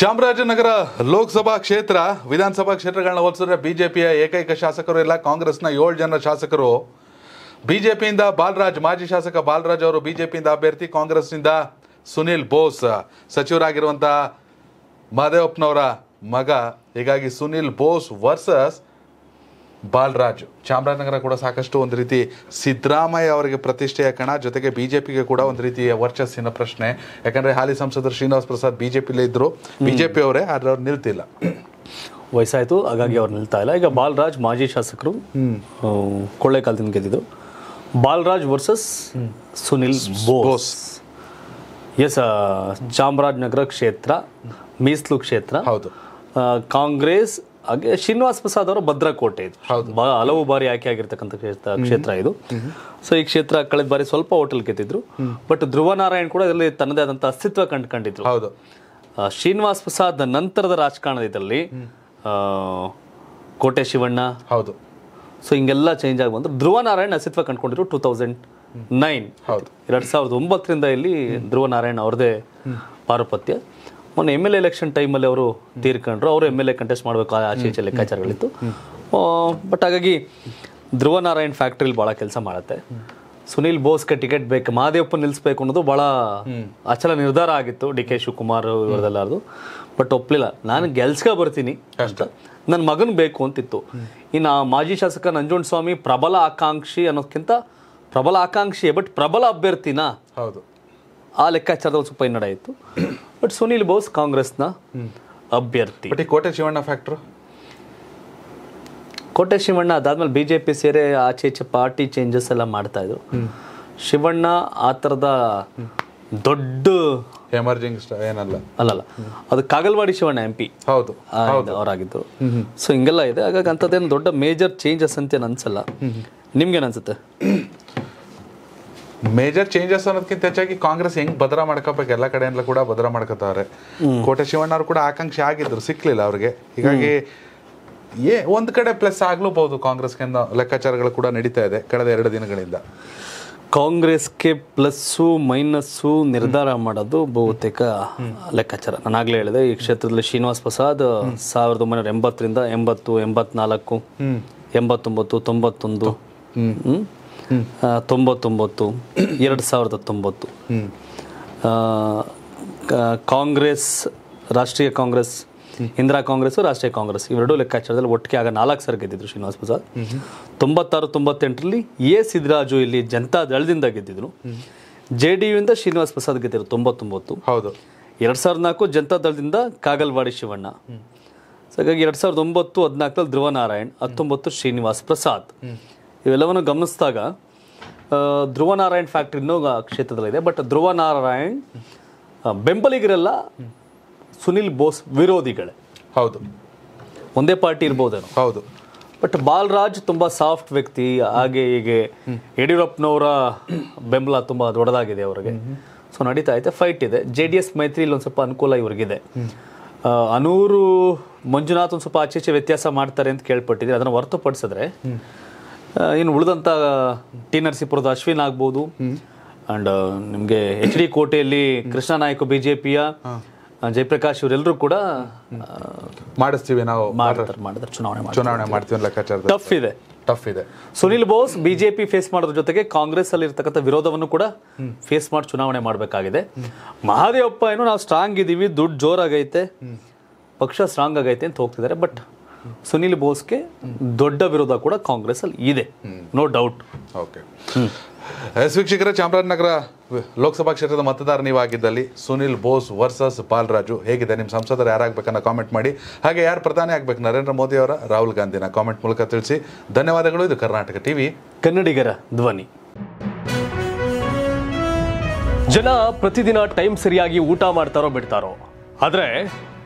ಚಾಮರಾಜನಗರ ಲೋಕಸಭಾ ಕ್ಷೇತ್ರ ವಿಧಾನಸಭಾ ಕ್ಷೇತ್ರಗಳನ್ನ ಹೋಲಿಸಿದ್ರೆ ಬಿಜೆಪಿಯ ಏಕೈಕ ಶಾಸಕರು ಇಲ್ಲ ಕಾಂಗ್ರೆಸ್ನ ಏಳು ಜನ ಶಾಸಕರು ಬಿಜೆಪಿಯಿಂದ ಬಾಲರಾಜ್ ಮಾಜಿ ಶಾಸಕ ಬಾಲರಾಜ್ ಅವರು ಬಿಜೆಪಿಯಿಂದ ಅಭ್ಯರ್ಥಿ ಕಾಂಗ್ರೆಸ್ನಿಂದ ಸುನಿಲ್ ಬೋಸ್ ಸಚಿವರಾಗಿರುವಂಥ ಮಹದೇವಪ್ಪನವರ ಮಗ ಹೀಗಾಗಿ ಸುನಿಲ್ ಬೋಸ್ ವರ್ಸಸ್ ಬಾಲ್ರಾಜ್ ಚಾಮರಾಜನಗರ ಕೂಡ ಸಾಕಷ್ಟು ಒಂದು ರೀತಿ ಸಿದ್ದರಾಮಯ್ಯ ಅವರಿಗೆ ಪ್ರತಿಷ್ಠೆಯ ಕಣ ಜೊತೆಗೆ ಬಿ ಜೆ ಪಿಗೆ ಕೂಡ ಒಂದು ರೀತಿಯ ವರ್ಚಸ್ಸಿನ ಪ್ರಶ್ನೆ ಯಾಕಂದರೆ ಹಾಲಿ ಸಂಸದರು ಶ್ರೀನಿವಾಸ ಪ್ರಸಾದ್ ಬಿ ಜೆ ಪಿಲೇ ಇದ್ದರು ಬಿ ಜೆ ಪಿ ಅವರೇ ಆದರೆ ಅವ್ರು ನಿಲ್ತಿಲ್ಲ ವಯಸ್ಸಾಯಿತು ಹಾಗಾಗಿ ಅವ್ರು ನಿಲ್ತಾ ಇಲ್ಲ ಈಗ ಬಾಲ್ರಾಜ್ ಮಾಜಿ ಶಾಸಕರು ಕಾಲದಿಂದ ಗೆದ್ದಿದ್ರು ಬಾಲ್ರಾಜ್ ವರ್ಸಸ್ ಸುನಿಲ್ ಬೋಸ್ ಎಸ್ ಚಾಮರಾಜನಗರ ಕ್ಷೇತ್ರ ಮೀಸಲು ಕ್ಷೇತ್ರ ಹೌದು ಕಾಂಗ್ರೆಸ್ ಹಾಗೆ ಶ್ರೀನಿವಾಸ್ ಪ್ರಸಾದ್ ಅವರು ಭದ್ರಕೋಟೆ ಇದು ಹಲವು ಬಾರಿ ಆಯ್ಕೆ ಆಗಿರ್ತಕ್ಕಂಥ ಕ್ಷೇತ್ರ ಇದು ಸೊ ಈ ಕ್ಷೇತ್ರ ಕಳೆದ ಬಾರಿ ಸ್ವಲ್ಪ ಹೋಟೆಲ್ ಕೆತ್ತಿದ್ರು ಬಟ್ ಧ್ರುವ ನಾರಾಯಣ್ ಕೂಡ ಇದರಲ್ಲಿ ತನ್ನದೇ ಆದಂತಹ ಅಸ್ತಿತ್ವ ಕಂಡುಕೊಂಡಿದ್ರು ಹೌದು ಶ್ರೀನಿವಾಸ್ ಪ್ರಸಾದ್ ನಂತರದ ರಾಜಕಾರಣದ ಇದರಲ್ಲಿ ಕೋಟೆ ಶಿವಣ್ಣ ಹೌದು ಸೊ ಹಿಂಗೆಲ್ಲ ಚೇಂಜ್ ಆಗಿ ಬಂದ್ರು ಧ್ರುವ ನಾರಾಯಣ್ ಅಸ್ತಿತ್ವ ಕಂಡುಕೊಂಡಿದ್ರು ಟೂ ತೌಸಂಡ್ ನೈನ್ ಹೌದು ಎರಡು ಸಾವಿರದ ಒಂಬತ್ತರಿಂದ ಇಲ್ಲಿ ಧ್ರುವ ನಾರಾಯಣ್ ಅವ್ರದೇ ಪಾರುಪತ್ಯ ಮೊನ್ನೆ ಎಮ್ ಎಲ್ ಎಲೆಕ್ಷನ್ ಟೈಮಲ್ಲಿ ಅವರು ತೀರ್ಕೊಂಡ್ರು ಅವರು ಎಮ್ ಎಲ್ ಎ ಕಂಟೆಸ್ಟ್ ಮಾಡಬೇಕು ಆಚೆ ಈಚೆ ಲೆಕ್ಕಾಚಾರಗಳಿತ್ತು ಬಟ್ ಹಾಗಾಗಿ ಧ್ರುವ ನಾರಾಯಣ್ ಫ್ಯಾಕ್ಟ್ರಿಲಿ ಭಾಳ ಕೆಲಸ ಮಾಡುತ್ತೆ ಸುನೀಲ್ ಬೋಸ್ಗೆ ಟಿಕೆಟ್ ಬೇಕು ಮಹಾದೇವಪ್ಪ ನಿಲ್ಲಿಸ್ಬೇಕು ಅನ್ನೋದು ಭಾಳ ಅಚಲ ನಿರ್ಧಾರ ಆಗಿತ್ತು ಡಿ ಕೆ ಶಿವಕುಮಾರ್ ಇವರದೆಲ್ಲಾರದು ಬಟ್ ಒಪ್ಪಲಿಲ್ಲ ನಾನು ಗೆಲ್ಸ್ಕ ಬರ್ತೀನಿ ಅಷ್ಟ ನನ್ನ ಮಗನ ಬೇಕು ಅಂತಿತ್ತು ಇನ್ನು ಮಾಜಿ ಶಾಸಕ ಸ್ವಾಮಿ ಪ್ರಬಲ ಆಕಾಂಕ್ಷಿ ಅನ್ನೋದಕ್ಕಿಂತ ಪ್ರಬಲ ಆಕಾಂಕ್ಷಿ ಬಟ್ ಪ್ರಬಲ ಅಭ್ಯರ್ಥಿನ ಹೌದು ಆ ಲೆಕ್ಕಾಚಾರದಲ್ಲಿ ಸ್ವಲ್ಪ ಹಿನ್ನಡೆ ಆಯಿತು ಬಟ್ ಸುನೀಲ್ ಬೋಸ್ ಕಾಂಗ್ರೆಸ್ನ ಅಭ್ಯರ್ಥಿ ಕೋಟೆ ಶಿವಣ್ಣ ಫ್ಯಾಕ್ಟ್ರು ಕೋಟೆ ಶಿವಣ್ಣ ಅದಾದ್ಮೇಲೆ ಬಿ ಜೆ ಪಿ ಸೇರಿ ಆಚೆ ಈಚೆ ಪಾರ್ಟಿ ಚೇಂಜಸ್ ಎಲ್ಲ ಮಾಡ್ತಾ ಇದ್ರು ಶಿವಣ್ಣ ಆ ಥರದ ದೊಡ್ಡ ಎಮರ್ಜಿಂಗ್ ಸ್ಟಾರ್ ಏನಲ್ಲ ಅಲ್ಲಲ್ಲ ಅದು ಕಾಗಲ್ವಾಡಿ ಶಿವಣ್ಣ ಎಂ ಪಿ ಹೌದು ಅವರಾಗಿದ್ದು ಸೊ ಹಿಂಗೆಲ್ಲ ಇದೆ ಹಾಗಾಗಿ ಅಂಥದ್ದೇನು ದೊಡ್ಡ ಮೇಜರ್ ಚೇಂಜಸ್ ಏನು ಅನ್ಸಲ್ಲ ನಿಮ್ಗೇನು ಅನ್ಸುತ್ತೆ ಮೇಜರ್ ಚೇಂಜಸ್ ಅನ್ನೋದಕ್ಕಿಂತ ಹೆಚ್ಚಾಗಿ ಕಾಂಗ್ರೆಸ್ ಹೆಂಗ್ ಭದ್ರ ಮಾಡ್ಕೋಬೇಕು ಎಲ್ಲ ಕಡೆಯಿಂದ ಕೂಡ ಭದ್ರ ಮಾಡ್ಕೋತಾರೆ ಕೋಟೆ ಶಿವಣ್ಣ ಅವರು ಕೂಡ ಆಕಾಂಕ್ಷೆ ಆಗಿದ್ರು ಸಿಕ್ಲಿಲ್ಲ ಅವ್ರಿಗೆ ಹೀಗಾಗಿ ಏ ಒಂದ್ ಕಡೆ ಪ್ಲಸ್ ಆಗ್ಲೂಬಹುದು ಕಾಂಗ್ರೆಸ್ ಲೆಕ್ಕಾಚಾರಗಳು ಕೂಡ ನಡೀತಾ ಇದೆ ಕಳೆದ ಎರಡು ದಿನಗಳಿಂದ ಕಾಂಗ್ರೆಸ್ಗೆ ಪ್ಲಸ್ಸು ಮೈನಸ್ಸು ನಿರ್ಧಾರ ಮಾಡೋದು ಬಹುತೇಕ ಲೆಕ್ಕಾಚಾರ ನಾನು ಆಗಲೇ ಹೇಳಿದೆ ಈ ಕ್ಷೇತ್ರದಲ್ಲಿ ಶ್ರೀನಿವಾಸ್ ಪ್ರಸಾದ್ ಸಾವಿರದ ಒಂಬೈನೂರ ಎಂಬತ್ತರಿಂದ ಎಂಬತ್ತು ಎಂಬತ್ನಾಲ್ಕು ಎಂಬತ್ತೊಂಬತ್ತು ತೊಂಬತ್ತೊಂದು ತೊಂಬತ್ತೊಂಬತ್ತು ಎರಡು ಸಾವಿರದ ತೊಂಬತ್ತು ಕಾಂಗ್ರೆಸ್ ರಾಷ್ಟ್ರೀಯ ಕಾಂಗ್ರೆಸ್ ಇಂದಿರಾ ಕಾಂಗ್ರೆಸ್ ರಾಷ್ಟ್ರೀಯ ಕಾಂಗ್ರೆಸ್ ಇವೆರಡೂ ಲೆಕ್ಕಾಚಾರದಲ್ಲಿ ಒಟ್ಟಿಗೆ ಆಗ ನಾಲ್ಕು ಸರ್ ಗೆದ್ದಿದ್ರು ಶ್ರೀನಿವಾಸ್ ಪ್ರಸಾದ್ ತೊಂಬತ್ತಾರು ತೊಂಬತ್ತೆಂಟರಲ್ಲಿ ಎ ಸಿದ್ದರಾಜು ಇಲ್ಲಿ ಜನತಾ ದಳದಿಂದ ಗೆದ್ದಿದ್ರು ಜೆ ಡಿ ಇಂದ ಶ್ರೀನಿವಾಸ್ ಪ್ರಸಾದ್ ಗೆದ್ದಿದ್ರು ತೊಂಬತ್ತೊಂಬತ್ತು ಹೌದು ಎರಡು ಸಾವಿರದ ನಾಲ್ಕು ಜನತಾ ದಳದಿಂದ ಕಾಗಲ್ವಾಡಿ ಶಿವಣ್ಣ ಹಾಗಾಗಿ ಎರಡು ಸಾವಿರದ ಒಂಬತ್ತು ಹದಿನಾಲ್ಕರಲ್ಲಿ ಧ್ರುವ ನಾರಾಯಣ್ ಹತ್ತೊಂಬತ್ತು ಶ್ರೀನಿವಾಸ್ ಪ್ರಸಾದ್ ಇವೆಲ್ಲವನ್ನು ಗಮನಿಸಿದಾಗ ಧ್ರುವ ನಾರಾಯಣ್ ಫ್ಯಾಕ್ಟ್ರಿನೂ ಕ್ಷೇತ್ರದಲ್ಲಿದೆ ಬಟ್ ಧ್ರುವ ನಾರಾಯಣ್ ಬೆಂಬಲಿಗರೆಲ್ಲ ಸುನಿಲ್ ಬೋಸ್ ವಿರೋಧಿಗಳೇ ಹೌದು ಒಂದೇ ಪಾರ್ಟಿ ಇರ್ಬೋದೇನು ಹೌದು ಬಟ್ ಬಾಲರಾಜ್ ತುಂಬ ಸಾಫ್ಟ್ ವ್ಯಕ್ತಿ ಹಾಗೆ ಹೀಗೆ ಯಡಿಯೂರಪ್ಪನವರ ಬೆಂಬಲ ತುಂಬ ದೊಡ್ಡದಾಗಿದೆ ಅವರಿಗೆ ಸೊ ನಡೀತಾ ಐತೆ ಫೈಟ್ ಇದೆ ಜೆ ಡಿ ಎಸ್ ಮೈತ್ರಿಲಿ ಒಂದು ಸ್ವಲ್ಪ ಅನುಕೂಲ ಇವ್ರಿಗಿದೆ ಅನೂರು ಮಂಜುನಾಥ್ ಒಂದು ಸ್ವಲ್ಪ ಆಚೆ ವ್ಯತ್ಯಾಸ ಮಾಡ್ತಾರೆ ಅಂತ ಕೇಳ್ಪಟ್ಟಿದೆ ಅದನ್ನು ಹೊರತುಪಡಿಸಿದ್ರೆ ಇನ್ನು ಉಳಿದಂಥ ಟಿ ನರಸೀಪುರದ ಅಶ್ವಿನ್ ಆಗ್ಬೋದು ಅಂಡ್ ನಿಮಗೆ ಎಚ್ ಡಿ ಕೋಟೆಯಲ್ಲಿ ಕೃಷ್ಣ ನಾಯ್ಕ ಬಿಜೆಪಿಯ ಜಯಪ್ರಕಾಶ್ ಇವರೆಲ್ಲರೂ ಕೂಡ ಮಾಡಿಸ್ತೀವಿ ನಾವು ಚುನಾವಣೆ ಚುನಾವಣೆ ಮಾಡ್ತೀವಿ ಲೆಕ್ಕಾಚಾರ ಟಫ್ ಇದೆ ಟಫ್ ಇದೆ ಸುನಿಲ್ ಬೋಸ್ ಬಿಜೆಪಿ ಫೇಸ್ ಮಾಡೋದ್ರ ಜೊತೆಗೆ ಕಾಂಗ್ರೆಸ್ ಅಲ್ಲಿ ಇರ್ತಕ್ಕಂಥ ವಿರೋಧವನ್ನು ಕೂಡ ಫೇಸ್ ಮಾಡಿ ಚುನಾವಣೆ ಮಾಡಬೇಕಾಗಿದೆ ಮಹಾದೇವಪ್ಪ ಏನು ನಾವು ಸ್ಟ್ರಾಂಗ್ ಇದೀವಿ ದುಡ್ಡು ಜೋರಾಗೈತೆ ಪಕ್ಷ ಸ್ಟ್ರಾಂಗ್ ಆಗೈತೆ ಅಂತ ಹೋಗ್ತಿದ್ದಾರೆ ಬಟ್ ಸುನಿಲ್ ಬೋಸ್ಗೆ ದೊಡ್ಡ ವಿರೋಧ ಕೂಡ ಕಾಂಗ್ರೆಸ್ ಅಲ್ಲಿ ಇದೆ ನೋ ಡೌಟ್ ಎಸ್ ವೀಕ್ಷಕರ ಚಾಮರಾಜನಗರ ಲೋಕಸಭಾ ಕ್ಷೇತ್ರದ ಮತದಾರ ನೀವಾಗಿದ್ದಲ್ಲಿ ಸುನಿಲ್ ಬೋಸ್ ವರ್ಸಸ್ ಪಾಲ್ರಾಜು ಹೇಗಿದೆ ನಿಮ್ಮ ಸಂಸದರು ಯಾರಾಗಬೇಕನ್ನ ಕಾಮೆಂಟ್ ಮಾಡಿ ಹಾಗೆ ಯಾರು ಪ್ರಧಾನಿ ಆಗಬೇಕು ನರೇಂದ್ರ ಮೋದಿ ಅವರ ರಾಹುಲ್ ಗಾಂಧಿನ ಕಾಮೆಂಟ್ ಮೂಲಕ ತಿಳಿಸಿ ಧನ್ಯವಾದಗಳು ಇದು ಕರ್ನಾಟಕ ಟಿವಿ ಕನ್ನಡಿಗರ ಧ್ವನಿ ಜನ ಪ್ರತಿದಿನ ಟೈಮ್ ಸರಿಯಾಗಿ ಊಟ ಮಾಡ್ತಾರೋ ಬಿಡ್ತಾರೋ ಆದರೆ